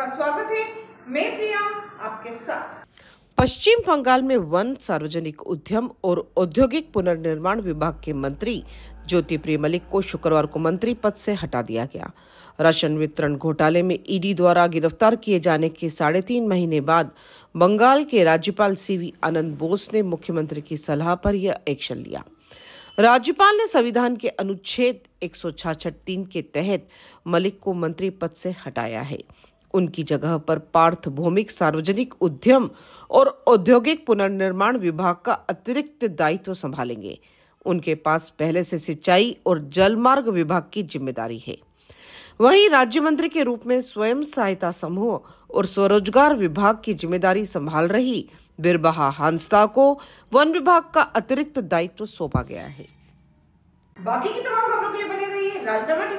आपका स्वागत है मैं प्रिया आपके साथ पश्चिम बंगाल में वन सार्वजनिक उद्यम और औद्योगिक पुनर्निर्माण विभाग के मंत्री ज्योति प्रिय मलिक को शुक्रवार को मंत्री पद से हटा दिया गया राशन वितरण घोटाले में ईडी द्वारा गिरफ्तार किए जाने के साढ़े तीन महीने बाद बंगाल के राज्यपाल सीवी आनंद बोस ने मुख्यमंत्री की सलाह पर यह एक्शन लिया राज्यपाल ने संविधान के अनुच्छेद एक तीन के तहत मलिक को मंत्री पद से हटाया है उनकी जगह पर पार्थ भौमिक सार्वजनिक उद्यम और औद्योगिक पुनर्निर्माण विभाग का अतिरिक्त दायित्व संभालेंगे उनके पास पहले से सिंचाई और जलमार्ग विभाग की जिम्मेदारी है वहीं राज्य मंत्री के रूप में स्वयं सहायता समूह और स्वरोजगार विभाग की जिम्मेदारी संभाल रही बिरबहा हांसदा को वन विभाग का अतिरिक्त दायित्व सौंपा गया है बाकी की तमाम खबरों के लिए बने रहिए राजनगर